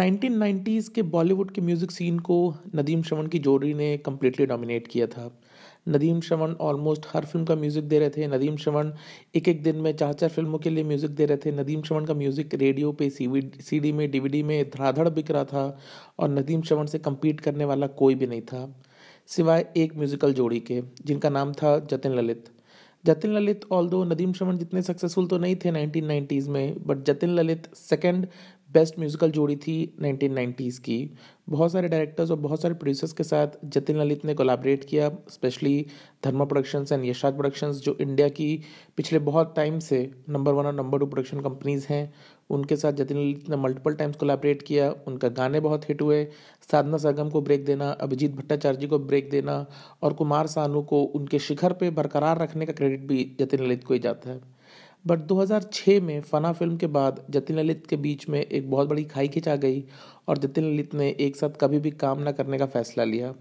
1990s के बॉलीवुड के music scene को नदीम श्रवण की जोड़ी ने कम्प्लीटली डोमिनेट किया था नदीम श्रवण ऑलमोस्ट हर फिल्म का म्यूज़िक दे रहे थे नदीम श्रवण एक एक दिन में चार चार फिल्मों के लिए म्यूज़िक दे रहे थे नदीम श्रवण का म्यूज़िक रेडियो पे सी डी में डीवीडी में धड़ाधड़ बिक रहा था और नदीम श्रवण से कम्पीट करने वाला कोई भी नहीं था सिवाय एक म्यूज़िकल जोड़ी के जिनका नाम था जतिन ललित जतिन ललित ऑल दो नदीम श्रवण जितने सक्सेसफुल तो नहीं थे नाइनटीन में but Jatin Lalit second best musical जोड़ी थी नाइनटीन की बहुत सारे डायरेक्टर्स और बहुत सारे प्रोड्यूसर्स के साथ जतिन ललित ने कोलाबरेट किया स्पेशली धर्मा प्रोडक्शंस एंड यशाद प्रोडक्शंस जो इंडिया की पिछले बहुत टाइम से नंबर वन और नंबर टू प्रोडक्शन कंपनीज़ हैं उनके साथ जतिन ललित ने मल्टीपल टाइम्स कोलाबरेट किया उनका गाने बहुत हिट हुए साधना सरगम को ब्रेक देना अभिजीत भट्टाचार्य जी को ब्रेक देना और कुमार सानू को उनके शिखर पर बरकरार रखने का क्रेडिट भी जतिन ललित को ही जाता है बट 2006 में फना फिल्म के बाद जतिन ललित के बीच में एक बहुत बड़ी खाई खिंचा गई और जतिन ललित ने एक साथ कभी भी काम ना करने का फैसला लिया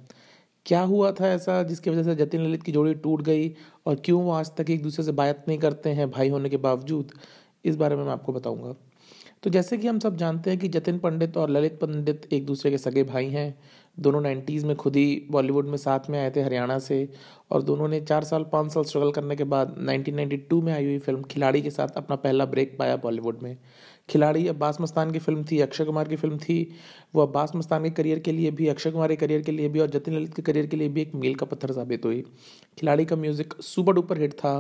क्या हुआ था ऐसा जिसकी वजह से जतिन ललित की जोड़ी टूट गई और क्यों वो आज तक एक दूसरे से बायत नहीं करते हैं भाई होने के बावजूद इस बारे में मैं आपको बताऊंगा तो जैसे कि हम सब जानते हैं कि जतिन पंडित और ललित पंडित एक दूसरे के सगे भाई हैं दोनों नाइन्टीज़ में खुद ही बॉलीवुड में साथ में आए थे हरियाणा से और दोनों ने चार साल पाँच साल स्ट्रगल करने के बाद 1992 में आई हुई फिल्म खिलाड़ी के साथ अपना पहला ब्रेक पाया बॉलीवुड में खिलाड़ी अब्बास मस्तान की फिल्म थी अक्षय कुमार की फिल्म थी वो अब्बास मस्तान के करियर के लिए भी अक्षय कुमार के करियर के लिए भी और जतिन ललित के करियर के लिए भी एक मील का पत्थर साबित हुई खिलाड़ी का म्यूज़िक सुपर डुपर हिट था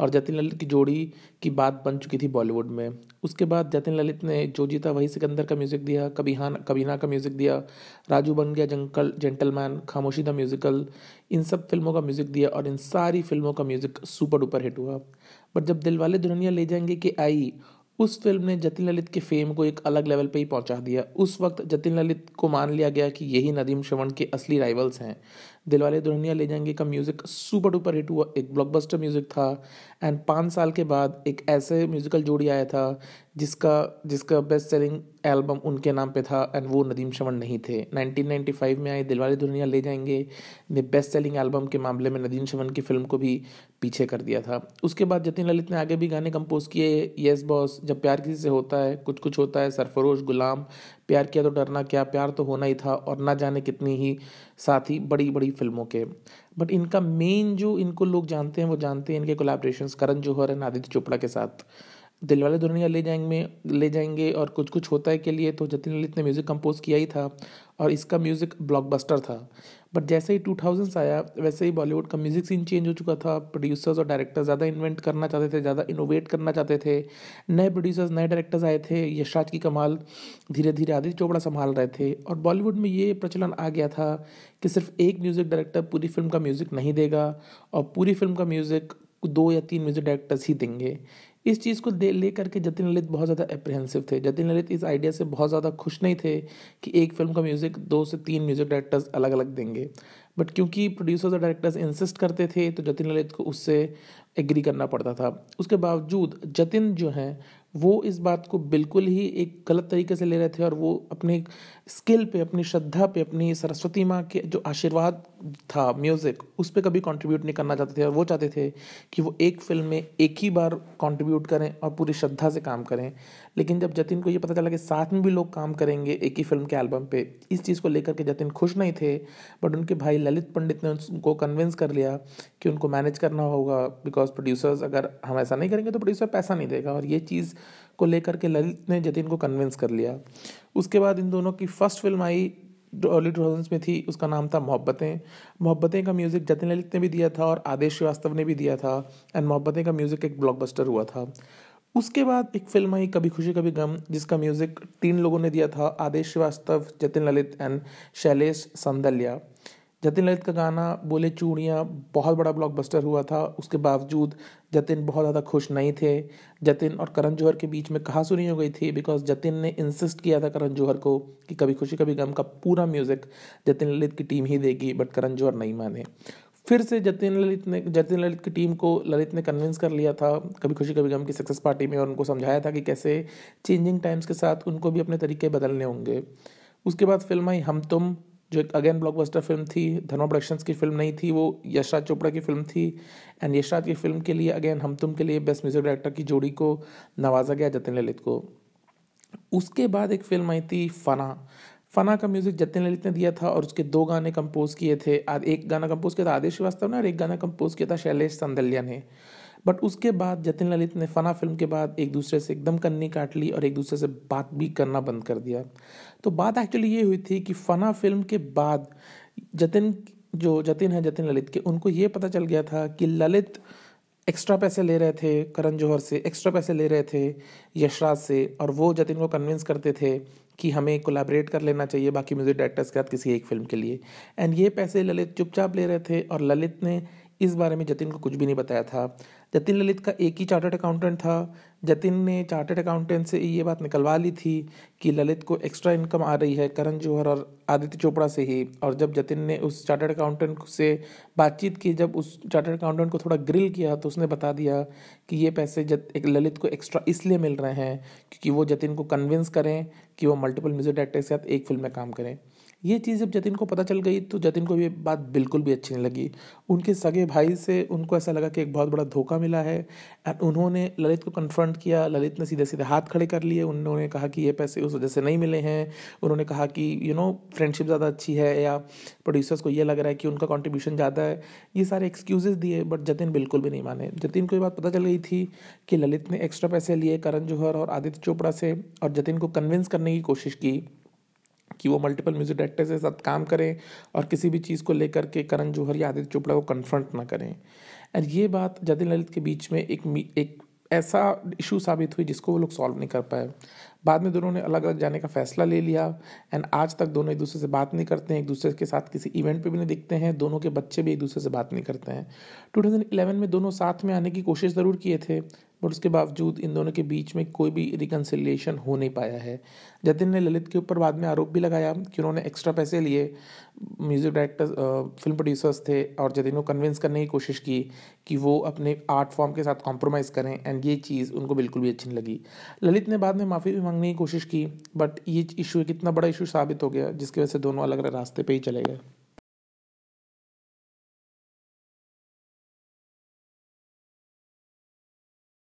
और जतिन ललित की जोड़ी की बात बन चुकी थी बॉलीवुड में उसके बाद जतिन ललित ने जो जीता वही सिकंदर का म्यूज़िक दिया कभी हान कबीना का म्यूज़िक दिया राजू बन गया जंकल जेंटलमैन खामोशी द म्यूज़िकल इन सब फिल्मों का म्यूज़िक दिया और इन सारी फिल्मों का म्यूज़िक सुपर डुपर हिट हुआ बट जब दिलवाले दुल्हनिया ले जाएंगे कि आई उस फिल्म ने जतिन ललित के फेम को एक अलग लेवल पे ही पहुंचा दिया उस वक्त जतिन ललित को मान लिया गया कि यही नदीम श्रवण के असली राइवल्स हैं दिलवाले दुल्हनिया ले जाएंगे का म्यूज़िक सुपर डुपर हिट हुआ एक ब्लॉकबस्टर म्यूज़िक था एंड पाँच साल के बाद एक ऐसे म्यूज़िकल जोड़ी आया था जिसका जिसका बेस्ट सेलिंग एल्बम उनके नाम पे था एंड वो नदीम शवन नहीं थे 1995 में आए दिलवाले दुनिया ले जाएंगे ने बेस्ट सेलिंग एल्बम के मामले में नदीम शवन की फिल्म को भी पीछे कर दिया था उसके बाद जतिन ललित ने आगे भी गाने कंपोज किए येस बॉस जब प्यार किसी से होता है कुछ कुछ होता है सरफरोश गुलाम प्यार किया तो डरना क्या प्यार तो होना ही था और ना जाने कितनी ही साथ ही बड़ी बड़ी फिल्मों के बट इनका मेन जो इनको लोग जानते हैं वो जानते हैं इनके कोलाब्रेशन करण जौहर एंड आदित्य चोपड़ा के साथ दिलवाले दुनिया ले जाएंगे ले जाएंगे और कुछ कुछ होता है के लिए तो जतिन ललित ने म्यूज़िक कंपोज किया ही था और इसका म्यूज़िक ब्लॉकबस्टर था बट जैसे ही टू थाउजेंड्स आया वैसे ही बॉलीवुड का म्यूज़िक सीन चेंज हो चुका था प्रोड्यूसर्स और डायरेक्टर ज़्यादा इन्वेंट करना चाहते थे ज़्यादा इनोवेट करना चाहते थे नए प्रोड्यूसर्स नए डायरेक्टर्स आए थे यशराज की कमाल धीरे धीरे आदित्य चोपड़ा संभाल रहे थे और बॉलीवुड में ये प्रचलन आ गया था कि सिर्फ एक म्यूज़िक डायरेक्टर पूरी फिल्म का म्यूज़िक नहीं देगा और पूरी फिल्म का म्यूज़िक दो या तीन म्यूज़िक डायरेक्टर्स ही देंगे इस चीज़ को दे ले करके जतिन ललित बहुत ज़्यादा एप्रिहेंसिव थे जतिन ललित इस आइडिया से बहुत ज़्यादा खुश नहीं थे कि एक फिल्म का म्यूज़िक दो से तीन म्यूज़िक डायरेक्टर्स अलग अलग देंगे बट क्योंकि प्रोड्यूसर्स और डायरेक्टर्स इंसिस्ट करते थे तो जतिन ललित को उससे एग्री करना पड़ता था उसके बावजूद जतिन जो हैं वो इस बात को बिल्कुल ही एक गलत तरीके से ले रहे थे और वो अपने स्किल पे अपनी श्रद्धा पे अपनी सरस्वती माँ के जो आशीर्वाद था म्यूज़िक उस पर कभी कंट्रीब्यूट नहीं करना चाहते थे और वो चाहते थे कि वो एक फिल्म में एक ही बार कंट्रीब्यूट करें और पूरी श्रद्धा से काम करें लेकिन जब जतिन को ये पता चला कि साथ में भी लोग काम करेंगे एक ही फिल्म के एल्बम पर इस चीज़ को लेकर के जतिन खुश नहीं थे बट उनके भाई ललित पंडित ने उनको कन्विंस कर लिया कि उनको मैनेज करना होगा बिकॉज प्रोड्यूसर्स अगर हम ऐसा नहीं करेंगे तो प्रोड्यूसर पैसा नहीं देगा और ये चीज़ को लेकर के ललित ने जतिन को कन्विंस कर लिया उसके बाद इन दोनों की फर्स्ट फिल्म आई अर्ली टू थाउजेंड्स में थी उसका नाम था मोहब्बतें मोहब्बतें का म्यूज़िक जतिन ललित ने भी दिया था और आदेश श्रीवास्तव ने भी दिया था एंड मोहब्बतें का म्यूज़िक एक ब्लॉकबस्टर हुआ था उसके बाद एक फिल्म आई कभी खुशी कभी गम जिसका म्यूज़िक तीन लोगों ने दिया था आदेश श्रीवास्तव जतिन ललित एंड शैलेश संदल्या जतिन ललित का गाना बोले चूड़ियाँ बहुत बड़ा ब्लॉकबस्टर हुआ था उसके बावजूद जतिन बहुत ज़्यादा खुश नहीं थे जतिन और करण जौहर के बीच में कहा सुनी हो गई थी बिकॉज जतिन ने इंसिस्ट किया था करण जौहर को कि कभी खुशी कभी गम का पूरा म्यूज़िक जतिन ललित की टीम ही देगी बट करण जौहर नहीं माने फिर से जतिन ललित ने जतिन ललित की टीम को ललित ने कन्विंस कर लिया था कभी खुशी कभी गम की सक्सेस पार्टी में और उनको समझाया था कि कैसे चेंजिंग टाइम्स के साथ उनको भी अपने तरीके बदलने होंगे उसके बाद फिल्म आई हम तुम जो एक अगेन ब्लॉकबस्टर फिल्म थी धर्मा प्रोडक्शंस की फिल्म नहीं थी वो यशराज चोपड़ा की फिल्म थी एंड यशराज की फिल्म के लिए अगेन हम तुम के लिए बेस्ट म्यूजिक डायरेक्टर की जोड़ी को नवाजा गया जतिन ललित को उसके बाद एक फिल्म आई थी फना फना का म्यूजिक जतिन ललित ने दिया था और उसके दो गाने कंपोज किए थे एक गाना कंपोज किया था आदेश श्रीवास्तव ने और एक गाना कंपोज किया था शैलेश संदल्या ने बट उसके बाद जतिन ललित ने फना फिल्म के बाद एक दूसरे से एकदम कन्नी काट ली और एक दूसरे से बात भी करना बंद कर दिया तो बात एक्चुअली ये हुई थी कि फना फिल्म के बाद जतिन जो जतिन है जतिन ललित के उनको ये पता चल गया था कि ललित एक्स्ट्रा पैसे ले रहे थे करण जौहर से एक्स्ट्रा पैसे ले रहे थे यशराज से और वो जतिन को कन्विंस करते थे कि हमें कोलैबोरेट कर लेना चाहिए बाकी म्यूज़िक डायरेक्टर्स के साथ किसी एक फिल्म के लिए एंड ये पैसे ललित चुपचाप ले रहे थे और ललित ने इस बारे में जतिन को कुछ भी नहीं बताया था जतिन ललित का एक ही चार्टर्ड अकाउंटेंट था जतिन ने चार्टर्ड अकाउंटेंट से ये बात निकलवा ली थी कि ललित को एक्स्ट्रा इनकम आ रही है करण जौहर और आदित्य चोपड़ा से ही और जब जतिन ने उस चार्टर्ड अकाउंटेंट से बातचीत की जब उस चार्टर्ड अकाउंटेंट को थोड़ा ग्रिल किया तो उसने बता दिया कि ये पैसे जत एक ललित को एक्स्ट्रा इसलिए मिल रहे हैं क्योंकि वो जतिन को कन्विंस करें कि वो मल्टीपल म्यूजिक डायरेक्टर के साथ एक फिल्म में काम करें ये चीज़ जब जतिन को पता चल गई तो जतिन को ये बात बिल्कुल भी अच्छी नहीं लगी उनके सगे भाई से उनको ऐसा लगा कि एक बहुत बड़ा धोखा मिला है एंड उन्होंने ललित को कन्फ्रंट किया ललित ने सीधे सीधे हाथ खड़े कर लिए उन्होंने कहा कि ये पैसे उस वजह से नहीं मिले हैं उन्होंने कहा कि यू नो फ्रेंडशिप ज़्यादा अच्छी है या प्रोड्यूसर्स को ये लग रहा है कि उनका कॉन्ट्रीब्यूशन ज़्यादा है ये सारे एक्सक्यूजेज दिए बट जतिन बिल्कुल भी नहीं माने जतिन को ये बात पता चल गई थी कि ललित ने एक्स्ट्रा पैसे लिए करण जौहर और आदित्य चोपड़ा से और जतिन को कन्विंस करने की कोशिश की कि वो मल्टीपल म्यूजिक डायरेक्टर के साथ काम करें और किसी भी चीज़ को लेकर के करण जौहर या आदित्य चोपड़ा को कन्फ्रंट ना करें एंड ये बात जदिन ललित के बीच में एक एक ऐसा इशू साबित हुई जिसको वो लोग सॉल्व नहीं कर पाए बाद में दोनों ने अलग अलग जाने का फैसला ले लिया एंड आज तक दोनों एक दूसरे से बात नहीं करते हैं एक दूसरे के साथ किसी इवेंट पे भी नहीं दिखते हैं दोनों के बच्चे भी एक दूसरे से बात नहीं करते हैं 2011 में दोनों साथ में आने की कोशिश ज़रूर किए थे बट उसके बावजूद इन दोनों के बीच में कोई भी रिकन्सिलेशन हो नहीं पाया है जतिन ने ललित के ऊपर बाद में आरोप भी लगाया कि उन्होंने एक्स्ट्रा पैसे लिए म्यूज़िक डायरेक्टर फिल्म प्रोड्यूसर्स थे और जतिन को कन्विंस करने की कोशिश की कि वो अपने आर्ट फॉर्म के साथ कॉम्प्रोमाइज़ करें एंड ये चीज़ उनको बिल्कुल भी अच्छी नहीं लगी ललित ने बाद में माफ़ी भी मांगने की कोशिश की बट ये इशू एक इतना बड़ा इशू साबित हो गया जिसकी वजह से दोनों अलग अलग रास्ते पर ही चले गए